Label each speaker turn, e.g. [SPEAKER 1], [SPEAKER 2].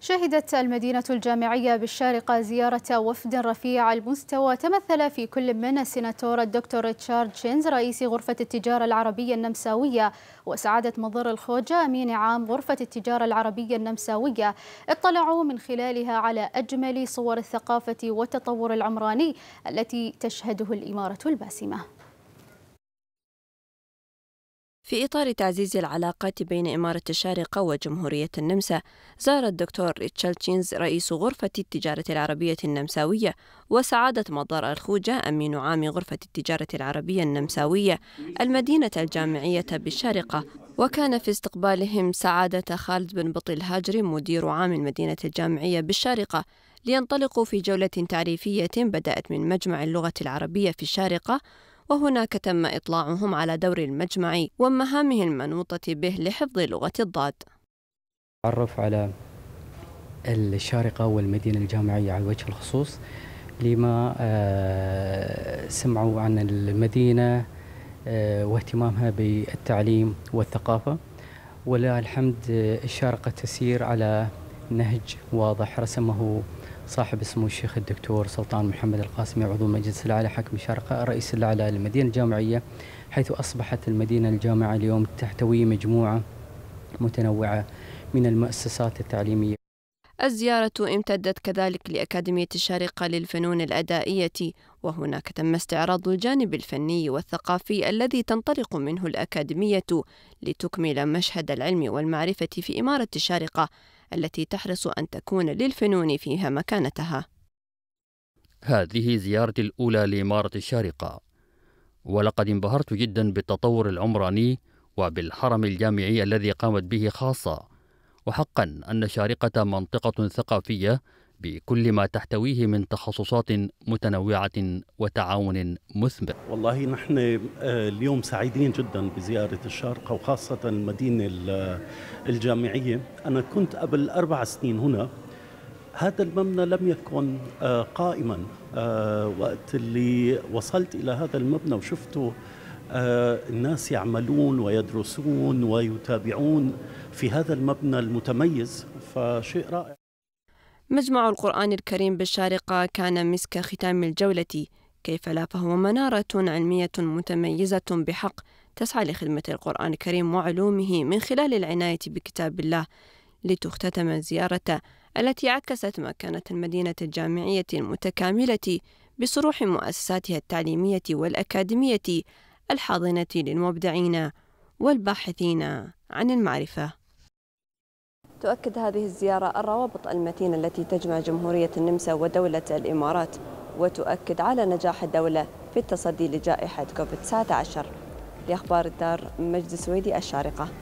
[SPEAKER 1] شهدت المدينة الجامعية بالشارقة زيارة وفد رفيع المستوى تمثل في كل من السيناتور الدكتور ريتشارد شينز رئيس غرفة التجارة العربية النمساوية وسعادة مضر الخوجة أمين عام غرفة التجارة العربية النمساوية اطلعوا من خلالها على أجمل صور الثقافة والتطور العمراني التي تشهده الإمارة الباسمة
[SPEAKER 2] في إطار تعزيز العلاقات بين إمارة الشارقة وجمهورية النمسا، زار الدكتور ريتشارد تشينز رئيس غرفة التجارة العربية النمساوية وسعادة مضار الخوجة أمين عام غرفة التجارة العربية النمساوية المدينة الجامعية بالشارقة وكان في استقبالهم سعادة خالد بن بطل الهاجري مدير عام المدينة الجامعية بالشارقة لينطلقوا في جولة تعريفية بدأت من مجمع اللغة العربية في الشارقة وهناك تم إطلاعهم على دور المجمع ومهامه المنوطة به لحفظ لغة الضاد
[SPEAKER 3] تعرف على الشارقة والمدينة الجامعية على وجه الخصوص لما آه، سمعوا عن المدينة آه، واهتمامها بالتعليم والثقافة ولله الحمد آه، الشارقة تسير على نهج واضح رسمه صاحب السمو الشيخ الدكتور سلطان محمد القاسمي عضو مجلس الأعلى حكم الشرق رئيس الأعلى للمدينة الجامعية حيث أصبحت المدينة الجامعة اليوم تحتوي مجموعة متنوعة من المؤسسات التعليمية
[SPEAKER 2] الزيارة امتدت كذلك لأكاديمية الشارقة للفنون الأدائية وهناك تم استعراض الجانب الفني والثقافي الذي تنطلق منه الأكاديمية لتكمل مشهد العلم والمعرفة في إمارة الشارقة التي تحرص أن تكون للفنون فيها مكانتها
[SPEAKER 4] هذه زيارتي الأولى لإمارة الشارقة ولقد انبهرت جدا بالتطور العمراني وبالحرم الجامعي الذي قامت به خاصة وحقا أن الشارقة منطقة ثقافية بكل ما تحتويه من تخصصات متنوعة
[SPEAKER 5] وتعاون مثمر والله نحن آه، اليوم سعيدين جدا بزيارة الشارقة وخاصة المدينة آه، الجامعية أنا كنت قبل أربع سنين هنا هذا المبنى لم يكن آه، قائما وقت اللي وصلت إلى هذا المبنى وشفته آه، الناس يعملون ويدرسون ويتابعون في هذا المبنى المتميز فشيء رائع
[SPEAKER 2] مجمع القرآن الكريم بالشارقة كان مسك ختام الجولة كيف لا فهو منارة علمية متميزة بحق تسعى لخدمة القرآن الكريم وعلومه من خلال العناية بكتاب الله لتختتم الزيارة التي عكست مكانة المدينة الجامعية المتكاملة بصروح مؤسساتها التعليمية والأكاديمية الحاضنة للمبدعين والباحثين عن المعرفة تؤكد هذه الزيارة الروابط المتينة التي تجمع جمهورية النمسا ودولة الإمارات وتؤكد على نجاح الدولة في التصدي لجائحة كوفيد 19 لأخبار الدار مجد سويدي الشارقة